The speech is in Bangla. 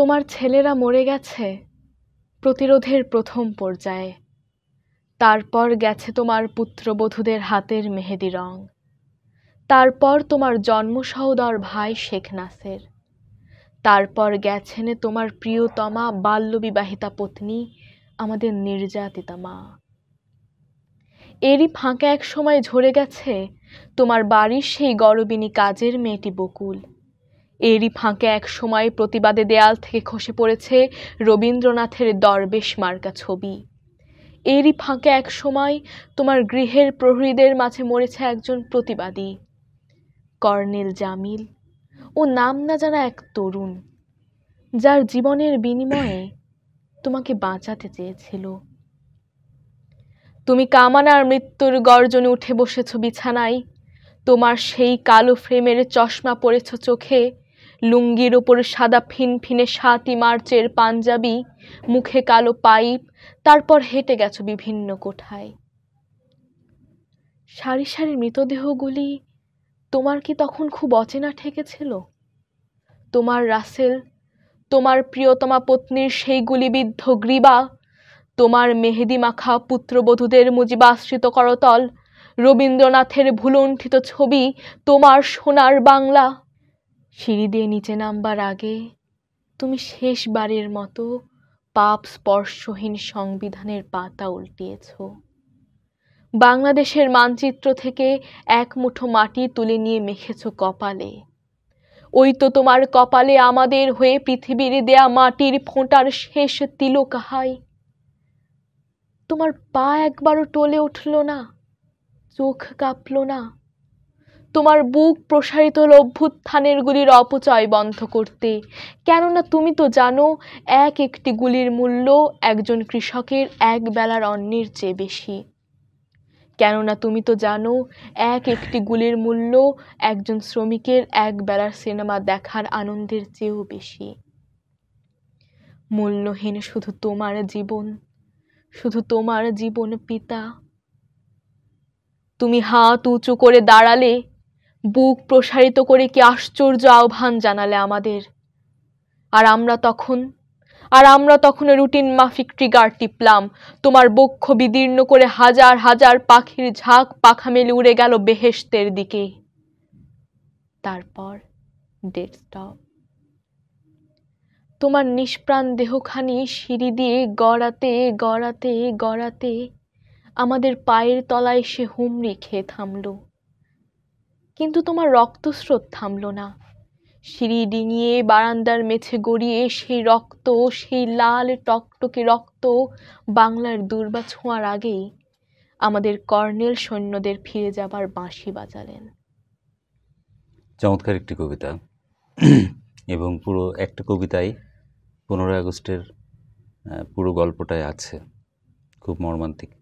তোমার ছেলেরা মরে গেছে প্রতিরোধের প্রথম পর্যায়ে তারপর গেছে তোমার পুত্রবধূদের হাতের মেহেদি রং তারপর তোমার জন্মসহদর ভাই শেখ নাসের তারপর গেছেন তোমার প্রিয়তমা বাল্যবিবাহিতা পত্নী আমাদের নির্যাতিতা মা এরই ফাঁকে এক সময় ঝরে গেছে তোমার বাড়ির সেই গরবিনী কাজের মেয়েটি বকুল এরই ফাঁকে এক সময় প্রতিবাদে দেয়াল থেকে খসে পড়েছে রবীন্দ্রনাথের দরবেশ মার্কা ছবি এরই ফাঁকে এক সময় তোমার গৃহের প্রহরীদের মাঝে মরেছে একজন প্রতিবাদী কর্নেল জামিল ও নাম না জানা এক তরুণ যার জীবনের বিনিময়ে তোমাকে বাঁচাতে চেয়েছিল তুমি কামানার মৃত্যুর গর্জনে উঠে বসেছ বিছানায় তোমার সেই কালো ফ্রেমের চশমা পড়েছ চোখে লুঙ্গির ওপর সাদা ফিনফিনে সাতই মার্চের পাঞ্জাবি মুখে কালো পাইপ তারপর হেঁটে গেছো বিভিন্ন কোঠায় সারি সারি মৃতদেহগুলি তোমার কি তখন খুব অচেনা ঠেকেছিল তোমার রাসেল তোমার প্রিয়তমা পত্নীর সেই গুলিবিদ্ধ গ্রীবা তোমার মেহেদি মাখা পুত্রবধূদের মুজিবাশ্রিত করতল রবীন্দ্রনাথের ভুলণ্ঠিত ছবি তোমার সোনার বাংলা সিঁড়ি দিয়ে নিচে নামবার আগে তুমি শেষবারের মতো পাপ স্পর্শহীন সংবিধানের পাতা উল্টিয়েছ বাংলাদেশের মানচিত্র থেকে এক মুঠো মাটি তুলে নিয়ে মেখেছ কপালে ওই তো তোমার কপালে আমাদের হয়ে পৃথিবীর দেয়া মাটির ফোঁটার শেষ তিলক হাই তোমার পা একবারও টলে উঠল না চোখ কাঁপল না তোমার বুক প্রসারিত হল অভ্যুত্থানের গুলির অপচয় বন্ধ করতে কেননা তুমি তো জানো এক একটি গুলির মূল্য একজন কৃষকের এক বেলার অন্যের চেয়ে বেশি কেননা তুমি তো জানো এক একটি গুলির মূল্য একজন শ্রমিকের এক বেলার সিনেমা দেখার আনন্দের চেয়েও বেশি মূল্যহীন শুধু তোমার জীবন শুধু তোমার জীবন পিতা তুমি হাত উঁচু করে দাঁড়ালে বুক প্রসারিত করে কি আশ্চর্য আহ্বান জানালে আমাদের আর আমরা তখন আর আমরা তখন রুটিন মাফিক ট্রিগার টিপলাম তোমার বক্ষ বিদীর্ণ করে হাজার হাজার পাখির ঝাঁক পাখা মেলে উড়ে গেল বেহেস্তের দিকে তারপর ডেস্কটপ তোমার নিষ্প্রাণ দেহখানি সিঁড়ি দিয়ে গড়াতে গড়াতে গড়াতে আমাদের পায়ের তলায় সে হুমড়ি খেয়ে থামলো কিন্তু তোমার রক্তস্রোত থামল না সিঁড়ি ডিঙিয়ে বারান্দার মেছে গড়িয়ে সেই রক্ত সেই লাল টকটকে রক্ত বাংলার দুর্বা ছোঁয়ার আগেই আমাদের কর্নেল সৈন্যদের ফিরে যাবার বাঁশি বাজালেন চমৎকার একটি কবিতা এবং পুরো একটা কবিতায় পনেরোই আগস্টের পুরো গল্পটায় আছে খুব মর্মান্তিক